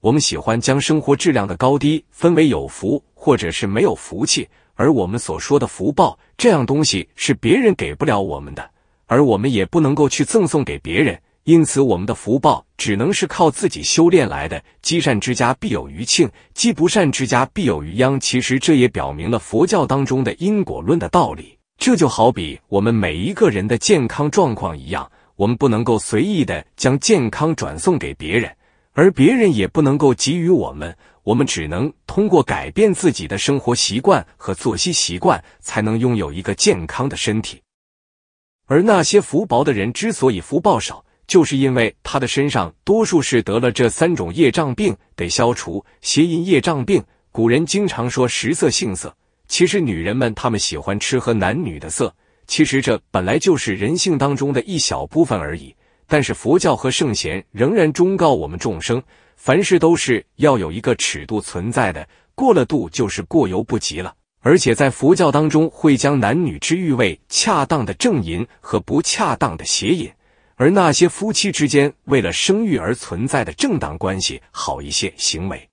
我们喜欢将生活质量的高低分为有福或者是没有福气，而我们所说的福报这样东西是别人给不了我们的，而我们也不能够去赠送给别人，因此我们的福报只能是靠自己修炼来的。积善之家必有余庆，积不善之家必有余殃。其实这也表明了佛教当中的因果论的道理。这就好比我们每一个人的健康状况一样，我们不能够随意的将健康转送给别人。而别人也不能够给予我们，我们只能通过改变自己的生活习惯和作息习惯，才能拥有一个健康的身体。而那些福薄的人之所以福报少，就是因为他的身上多数是得了这三种业障病，得消除邪淫业障病。古人经常说食色性色，其实女人们她们喜欢吃喝男女的色，其实这本来就是人性当中的一小部分而已。但是佛教和圣贤仍然忠告我们众生，凡事都是要有一个尺度存在的，过了度就是过犹不及了。而且在佛教当中，会将男女之欲为恰当的正淫和不恰当的邪淫，而那些夫妻之间为了生育而存在的正当关系好一些行为，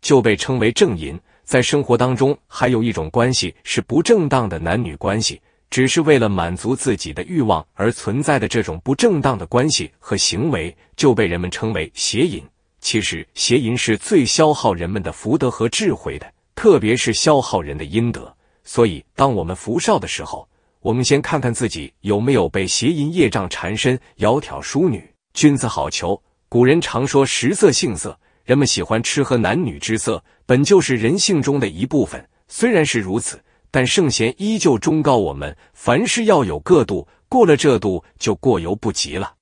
就被称为正淫。在生活当中，还有一种关系是不正当的男女关系。只是为了满足自己的欲望而存在的这种不正当的关系和行为，就被人们称为邪淫。其实，邪淫是最消耗人们的福德和智慧的，特别是消耗人的阴德。所以，当我们福少的时候，我们先看看自己有没有被邪淫业障缠身。窈窕淑女，君子好逑。古人常说食色性色，人们喜欢吃喝男女之色，本就是人性中的一部分。虽然是如此。但圣贤依旧忠告我们，凡事要有个度，过了这度就过犹不及了。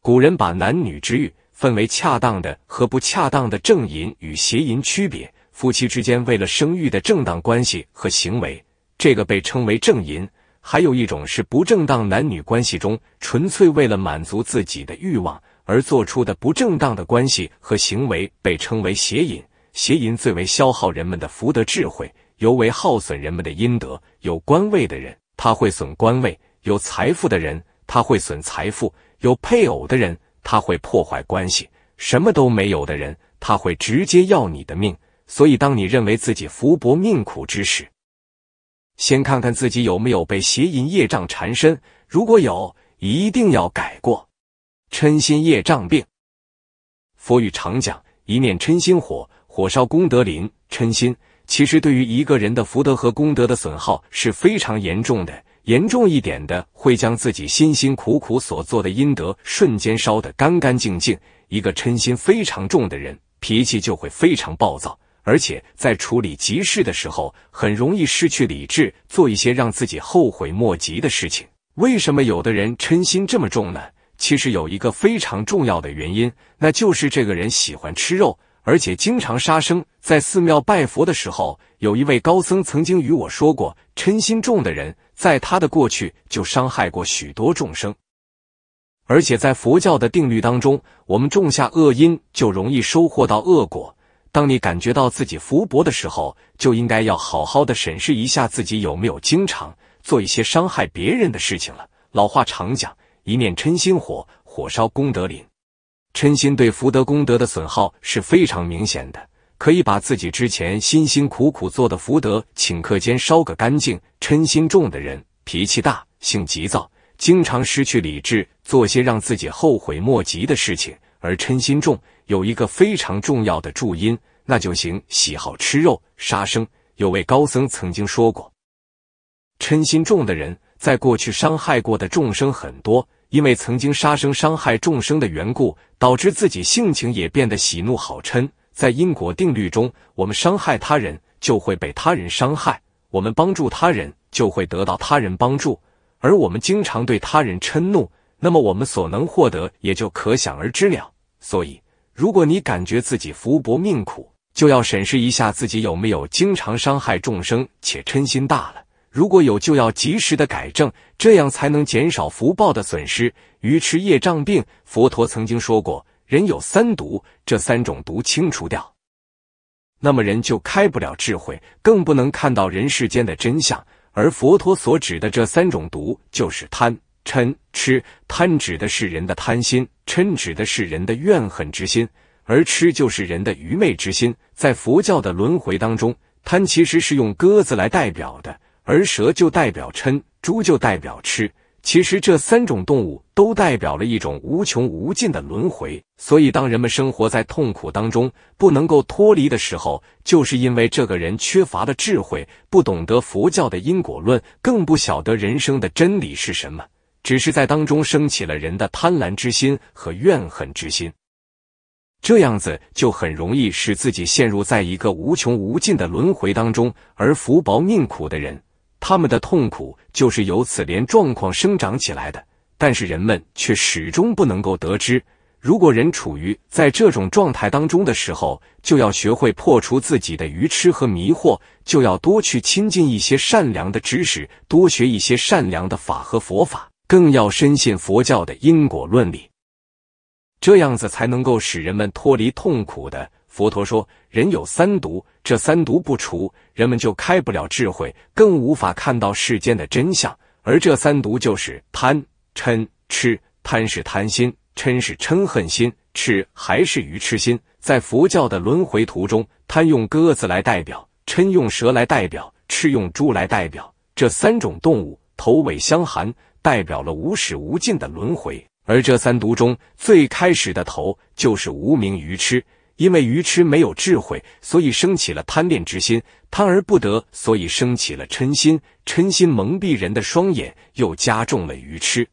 古人把男女之欲分为恰当的和不恰当的，正淫与邪淫区别。夫妻之间为了生育的正当关系和行为，这个被称为正淫；还有一种是不正当男女关系中，纯粹为了满足自己的欲望而做出的不正当的关系和行为，被称为邪淫。邪淫最为消耗人们的福德智慧。尤为耗损人们的阴德。有官位的人，他会损官位；有财富的人，他会损财富；有配偶的人，他会破坏关系；什么都没有的人，他会直接要你的命。所以，当你认为自己福薄命苦之时，先看看自己有没有被邪淫业障缠身。如果有，一定要改过。嗔心业障病，佛语常讲：一念嗔心火，火烧功德林。嗔心。其实，对于一个人的福德和功德的损耗是非常严重的。严重一点的，会将自己辛辛苦苦所做的阴德瞬间烧得干干净净。一个嗔心非常重的人，脾气就会非常暴躁，而且在处理急事的时候，很容易失去理智，做一些让自己后悔莫及的事情。为什么有的人嗔心这么重呢？其实有一个非常重要的原因，那就是这个人喜欢吃肉。而且经常杀生，在寺庙拜佛的时候，有一位高僧曾经与我说过，嗔心重的人，在他的过去就伤害过许多众生。而且在佛教的定律当中，我们种下恶因，就容易收获到恶果。当你感觉到自己福薄的时候，就应该要好好的审视一下自己有没有经常做一些伤害别人的事情了。老话常讲，一念嗔心火，火烧功德林。嗔心对福德功德的损耗是非常明显的，可以把自己之前辛辛苦苦做的福德顷刻间烧个干净。嗔心重的人脾气大，性急躁，经常失去理智，做些让自己后悔莫及的事情。而嗔心重有一个非常重要的注因，那就行喜好吃肉杀生。有位高僧曾经说过，嗔心重的人在过去伤害过的众生很多。因为曾经杀生伤害众生的缘故，导致自己性情也变得喜怒好嗔。在因果定律中，我们伤害他人，就会被他人伤害；我们帮助他人，就会得到他人帮助。而我们经常对他人嗔怒，那么我们所能获得也就可想而知了。所以，如果你感觉自己福薄命苦，就要审视一下自己有没有经常伤害众生且嗔心大了。如果有就要及时的改正，这样才能减少福报的损失。愚痴业障病，佛陀曾经说过，人有三毒，这三种毒清除掉，那么人就开不了智慧，更不能看到人世间的真相。而佛陀所指的这三种毒，就是贪、嗔、痴。贪指的是人的贪心，嗔指的是人的怨恨之心，而痴就是人的愚昧之心。在佛教的轮回当中，贪其实是用鸽子来代表的。而蛇就代表嗔，猪就代表吃。其实这三种动物都代表了一种无穷无尽的轮回。所以，当人们生活在痛苦当中，不能够脱离的时候，就是因为这个人缺乏了智慧，不懂得佛教的因果论，更不晓得人生的真理是什么。只是在当中升起了人的贪婪之心和怨恨之心，这样子就很容易使自己陷入在一个无穷无尽的轮回当中。而福薄命苦的人。他们的痛苦就是由此连状况生长起来的，但是人们却始终不能够得知。如果人处于在这种状态当中的时候，就要学会破除自己的愚痴和迷惑，就要多去亲近一些善良的知识，多学一些善良的法和佛法，更要深信佛教的因果论理，这样子才能够使人们脱离痛苦的。佛陀说：“人有三毒，这三毒不除，人们就开不了智慧，更无法看到世间的真相。而这三毒就是贪、嗔、痴。贪是贪心，嗔是嗔恨心，痴还是愚痴心。在佛教的轮回途中，贪用鸽子来代表，嗔用蛇来代表，痴用猪来代表。这三种动物头尾相含，代表了无始无尽的轮回。而这三毒中最开始的头，就是无名愚痴。”因为愚痴没有智慧，所以生起了贪恋之心；贪而不得，所以生起了嗔心。嗔心蒙蔽人的双眼，又加重了愚痴。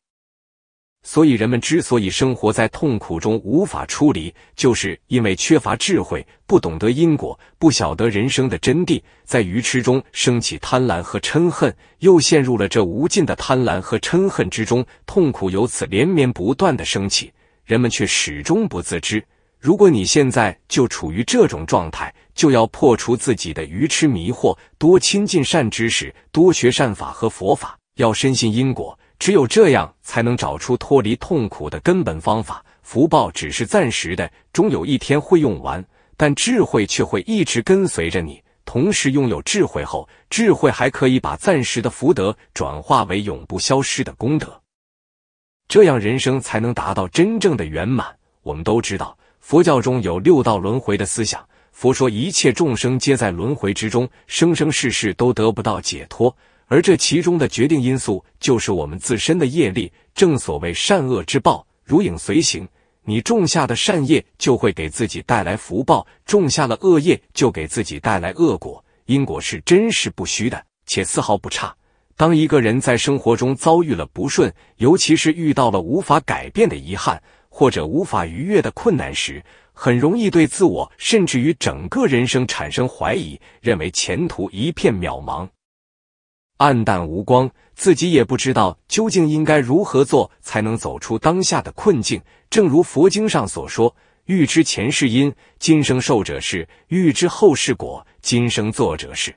所以人们之所以生活在痛苦中无法出离，就是因为缺乏智慧，不懂得因果，不晓得人生的真谛，在愚痴中升起贪婪和嗔恨，又陷入了这无尽的贪婪和嗔恨之中，痛苦由此连绵不断的升起，人们却始终不自知。如果你现在就处于这种状态，就要破除自己的愚痴迷惑，多亲近善知识，多学善法和佛法，要深信因果。只有这样，才能找出脱离痛苦的根本方法。福报只是暂时的，终有一天会用完，但智慧却会一直跟随着你。同时，拥有智慧后，智慧还可以把暂时的福德转化为永不消失的功德，这样人生才能达到真正的圆满。我们都知道。佛教中有六道轮回的思想，佛说一切众生皆在轮回之中，生生世世都得不到解脱。而这其中的决定因素就是我们自身的业力。正所谓善恶之报，如影随形。你种下的善业就会给自己带来福报，种下了恶业就给自己带来恶果。因果是真实不虚的，且丝毫不差。当一个人在生活中遭遇了不顺，尤其是遇到了无法改变的遗憾。或者无法逾越的困难时，很容易对自我甚至于整个人生产生怀疑，认为前途一片渺茫、暗淡无光，自己也不知道究竟应该如何做才能走出当下的困境。正如佛经上所说：“欲知前世因，今生受者是；欲知后世果，今生作者是。”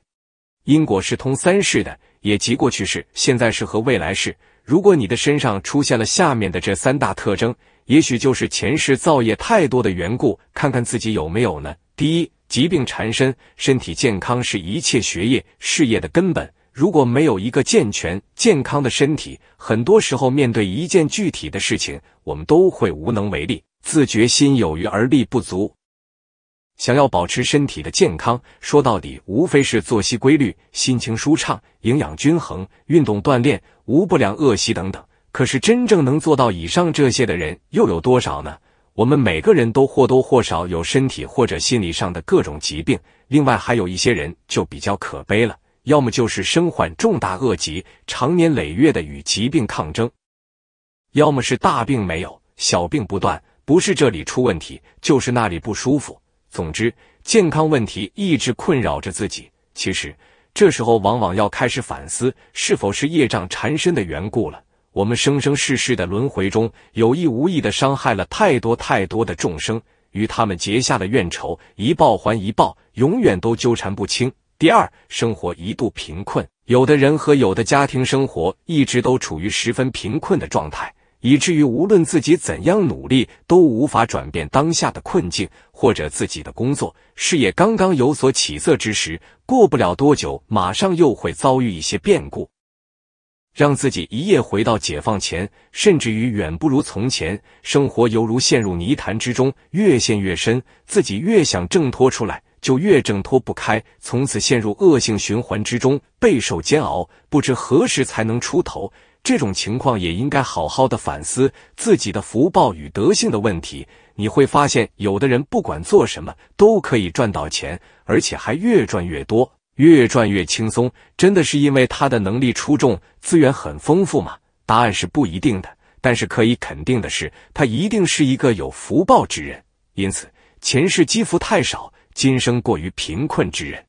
因果是通三世的，也即过去式、现在式和未来式。如果你的身上出现了下面的这三大特征，也许就是前世造业太多的缘故，看看自己有没有呢？第一，疾病缠身，身体健康是一切学业、事业的根本。如果没有一个健全、健康的身体，很多时候面对一件具体的事情，我们都会无能为力，自觉心有余而力不足。想要保持身体的健康，说到底，无非是作息规律、心情舒畅、营养均衡、运动锻炼、无不良恶习等等。可是，真正能做到以上这些的人又有多少呢？我们每个人都或多或少有身体或者心理上的各种疾病。另外，还有一些人就比较可悲了，要么就是身患重大恶疾，常年累月的与疾病抗争；要么是大病没有，小病不断，不是这里出问题，就是那里不舒服。总之，健康问题一直困扰着自己。其实，这时候往往要开始反思，是否是业障缠身的缘故了。我们生生世世的轮回中，有意无意的伤害了太多太多的众生，与他们结下了怨仇，一报还一报，永远都纠缠不清。第二，生活一度贫困，有的人和有的家庭生活一直都处于十分贫困的状态，以至于无论自己怎样努力，都无法转变当下的困境，或者自己的工作事业刚刚有所起色之时，过不了多久，马上又会遭遇一些变故。让自己一夜回到解放前，甚至于远不如从前，生活犹如陷入泥潭之中，越陷越深。自己越想挣脱出来，就越挣脱不开，从此陷入恶性循环之中，备受煎熬，不知何时才能出头。这种情况也应该好好的反思自己的福报与德性的问题。你会发现，有的人不管做什么，都可以赚到钱，而且还越赚越多。越赚越轻松，真的是因为他的能力出众、资源很丰富吗？答案是不一定的。但是可以肯定的是，他一定是一个有福报之人。因此，前世积福太少，今生过于贫困之人，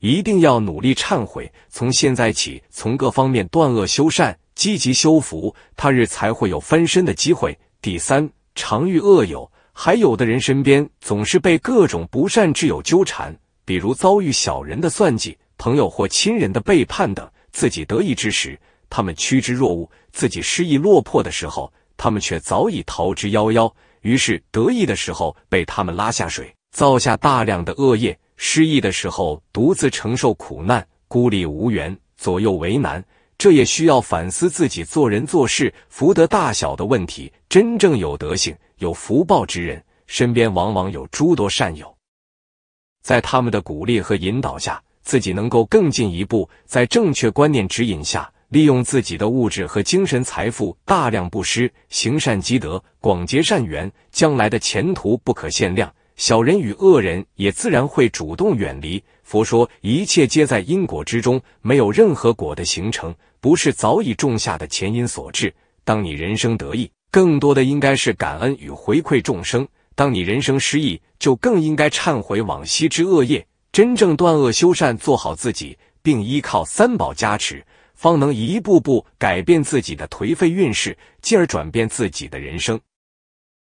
一定要努力忏悔，从现在起，从各方面断恶修善，积极修福，他日才会有翻身的机会。第三，常遇恶友，还有的人身边总是被各种不善之友纠缠。比如遭遇小人的算计、朋友或亲人的背叛等，自己得意之时，他们趋之若鹜；自己失意落魄的时候，他们却早已逃之夭夭。于是得意的时候被他们拉下水，造下大量的恶业；失意的时候独自承受苦难，孤立无援，左右为难。这也需要反思自己做人做事福德大小的问题。真正有德性、有福报之人，身边往往有诸多善友。在他们的鼓励和引导下，自己能够更进一步，在正确观念指引下，利用自己的物质和精神财富大量布施，行善积德，广结善缘，将来的前途不可限量。小人与恶人也自然会主动远离。佛说一切皆在因果之中，没有任何果的形成不是早已种下的前因所致。当你人生得意，更多的应该是感恩与回馈众生。当你人生失意，就更应该忏悔往昔之恶业，真正断恶修善，做好自己，并依靠三宝加持，方能一步步改变自己的颓废运势，进而转变自己的人生。